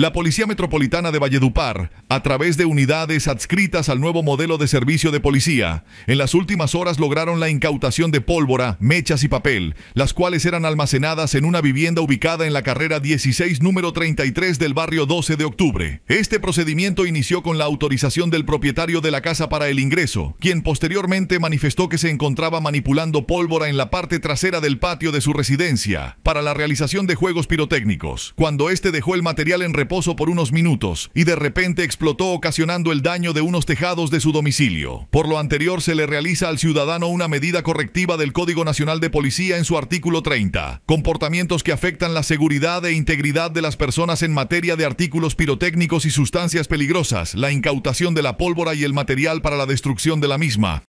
La Policía Metropolitana de Valledupar, a través de unidades adscritas al nuevo modelo de servicio de policía, en las últimas horas lograron la incautación de pólvora, mechas y papel, las cuales eran almacenadas en una vivienda ubicada en la carrera 16 número 33 del barrio 12 de octubre. Este procedimiento inició con la autorización del propietario de la casa para el ingreso, quien posteriormente manifestó que se encontraba manipulando pólvora en la parte trasera del patio de su residencia para la realización de juegos pirotécnicos. Cuando este dejó el material en pozo por unos minutos y de repente explotó ocasionando el daño de unos tejados de su domicilio. Por lo anterior se le realiza al ciudadano una medida correctiva del Código Nacional de Policía en su artículo 30. Comportamientos que afectan la seguridad e integridad de las personas en materia de artículos pirotécnicos y sustancias peligrosas, la incautación de la pólvora y el material para la destrucción de la misma,